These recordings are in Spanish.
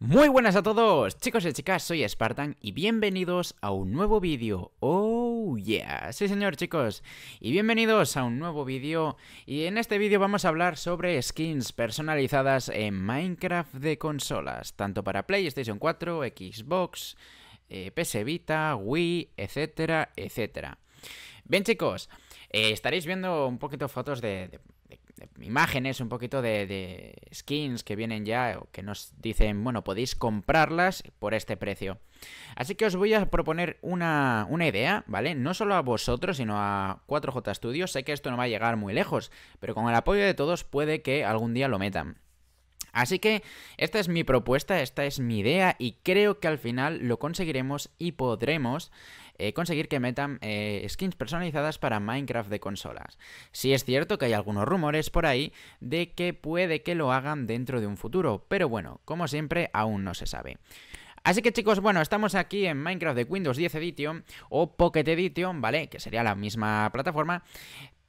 Muy buenas a todos, chicos y chicas, soy Spartan y bienvenidos a un nuevo vídeo. Oh yeah, sí señor chicos, y bienvenidos a un nuevo vídeo. Y en este vídeo vamos a hablar sobre skins personalizadas en Minecraft de consolas, tanto para PlayStation 4, Xbox, eh, PS Vita, Wii, etcétera, etcétera. Bien chicos, eh, estaréis viendo un poquito fotos de imágenes, un poquito de, skins que vienen ya, que nos dicen, bueno, podéis comprarlas por este precio. Así que os voy a proponer una, una idea, ¿vale? No solo a vosotros, sino a 4J Studios. Sé que esto no va a llegar muy lejos, pero con el apoyo de todos puede que algún día lo metan. Así que esta es mi propuesta, esta es mi idea y creo que al final lo conseguiremos y podremos conseguir que metan eh, skins personalizadas para Minecraft de consolas. Si es cierto que hay algunos rumores por ahí de que puede que lo hagan dentro de un futuro, pero bueno, como siempre, aún no se sabe. Así que chicos, bueno, estamos aquí en Minecraft de Windows 10 Edition o Pocket Edition, ¿vale? Que sería la misma plataforma.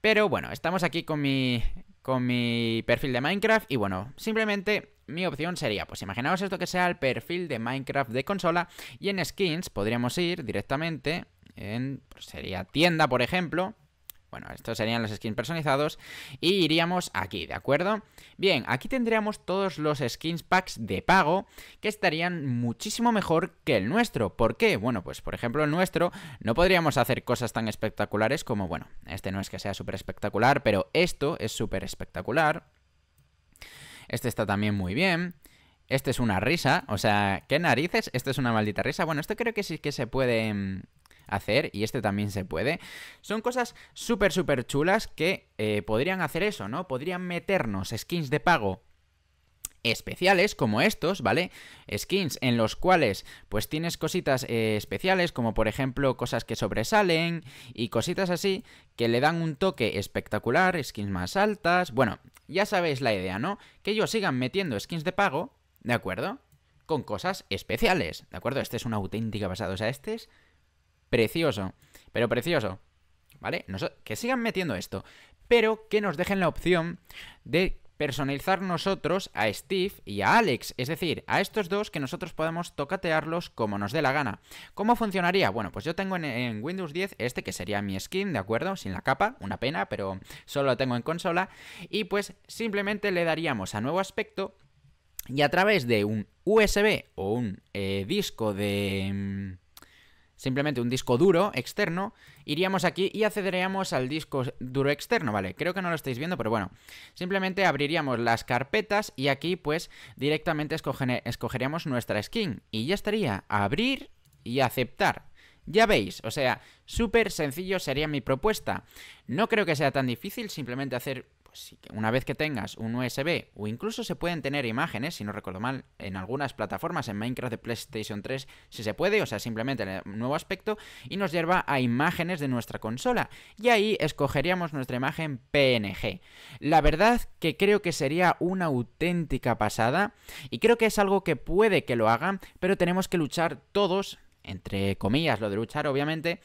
Pero bueno, estamos aquí con mi, con mi perfil de Minecraft y bueno, simplemente mi opción sería, pues imaginaos esto que sea el perfil de Minecraft de consola y en skins podríamos ir directamente en, pues sería tienda por ejemplo, bueno, estos serían los skins personalizados. Y iríamos aquí, ¿de acuerdo? Bien, aquí tendríamos todos los skins packs de pago que estarían muchísimo mejor que el nuestro. ¿Por qué? Bueno, pues por ejemplo el nuestro no podríamos hacer cosas tan espectaculares como, bueno, este no es que sea súper espectacular, pero esto es súper espectacular. Este está también muy bien. Este es una risa. O sea, ¿qué narices? Este es una maldita risa. Bueno, esto creo que sí que se puede mm, hacer y este también se puede. Son cosas súper, súper chulas que eh, podrían hacer eso, ¿no? Podrían meternos skins de pago especiales como estos, ¿vale? Skins en los cuales pues tienes cositas eh, especiales como por ejemplo cosas que sobresalen y cositas así que le dan un toque espectacular, skins más altas, bueno, ya sabéis la idea, ¿no? Que ellos sigan metiendo skins de pago, ¿de acuerdo? Con cosas especiales, ¿de acuerdo? Este es una auténtica pasada, o sea, este es precioso, pero precioso, ¿vale? que sigan metiendo esto, pero que nos dejen la opción de personalizar nosotros a Steve y a Alex, es decir, a estos dos que nosotros podemos tocatearlos como nos dé la gana. ¿Cómo funcionaría? Bueno, pues yo tengo en, Windows 10 este que sería mi skin, ¿de acuerdo? Sin la capa, una pena, pero solo lo tengo en consola. Y pues simplemente le daríamos a nuevo aspecto y a través de un USB o un eh, disco de... Mm, simplemente un disco duro externo, iríamos aquí y accederíamos al disco duro externo, ¿vale? Creo que no lo estáis viendo, pero bueno, simplemente abriríamos las carpetas y aquí pues directamente escogeríamos nuestra skin y ya estaría, abrir y aceptar. Ya veis, o sea, súper sencillo sería mi propuesta. No creo que sea tan difícil simplemente hacer una vez que tengas un USB, o incluso se pueden tener imágenes, si no recuerdo mal, en algunas plataformas, en Minecraft de PlayStation 3, si se puede, o sea, simplemente el nuevo aspecto, y nos lleva a imágenes de nuestra consola. Y ahí escogeríamos nuestra imagen PNG. La verdad que creo que sería una auténtica pasada, y creo que es algo que puede que lo hagan, pero tenemos que luchar todos entre comillas, lo de luchar, obviamente,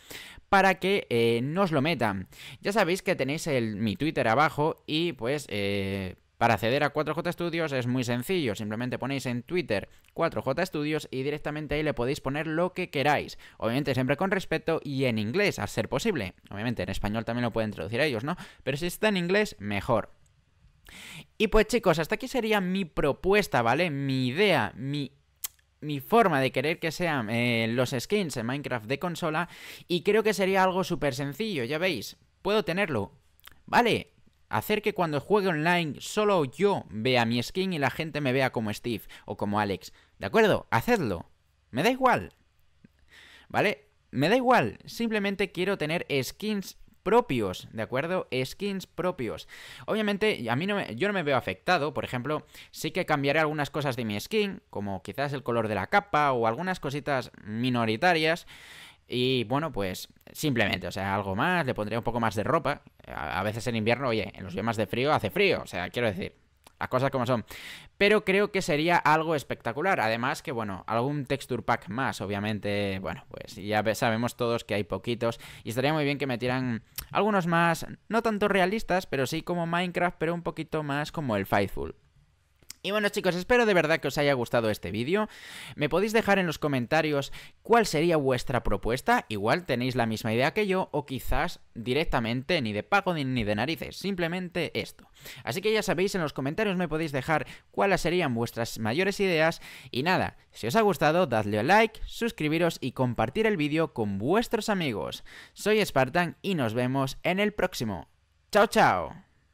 para que no eh, nos lo metan. Ya sabéis que tenéis el, mi Twitter abajo y pues... Eh, para acceder a 4J Studios es muy sencillo, simplemente ponéis en Twitter 4J Studios y directamente ahí le podéis poner lo que queráis. Obviamente siempre con respeto y en inglés, al ser posible. Obviamente en español también lo pueden traducir a ellos, ¿no? Pero si está en inglés, mejor. Y pues chicos, hasta aquí sería mi propuesta, ¿vale? Mi idea, mi mi forma de querer que sean eh, los skins en Minecraft de consola y creo que sería algo súper sencillo, ya veis, puedo tenerlo. Vale, hacer que cuando juegue online solo yo vea mi skin y la gente me vea como Steve o como Alex. ¿De acuerdo? Hacedlo. Me da igual. ¿Vale? Me da igual, simplemente quiero tener skins propios, ¿de acuerdo? Skins propios. Obviamente, a mí no me, yo no me veo afectado, por ejemplo, sí que cambiaré algunas cosas de mi skin, como quizás el color de la capa o algunas cositas minoritarias. Y bueno, pues simplemente, o sea, algo más, le pondría un poco más de ropa. A veces en invierno, oye, en los días más de frío hace frío, o sea, quiero decir, cosas como son. Pero creo que sería algo espectacular. Además que, bueno, algún texture pack más, obviamente, bueno, pues ya sabemos todos que hay poquitos. Y estaría muy bien que metieran algunos más, no tanto realistas, pero sí como Minecraft, pero un poquito más como el Fightful. Y bueno chicos, espero de verdad que os haya gustado este vídeo. Me podéis dejar en los comentarios cuál sería vuestra propuesta. Igual tenéis la misma idea que yo o quizás directamente ni de pago ni de narices. Simplemente esto. Así que ya sabéis, en los comentarios me podéis dejar cuáles serían vuestras mayores ideas. Y nada, si os ha gustado, dadle a like, suscribiros y compartir el vídeo con vuestros amigos. Soy Spartan y nos vemos en el próximo. ¡Chao, chao!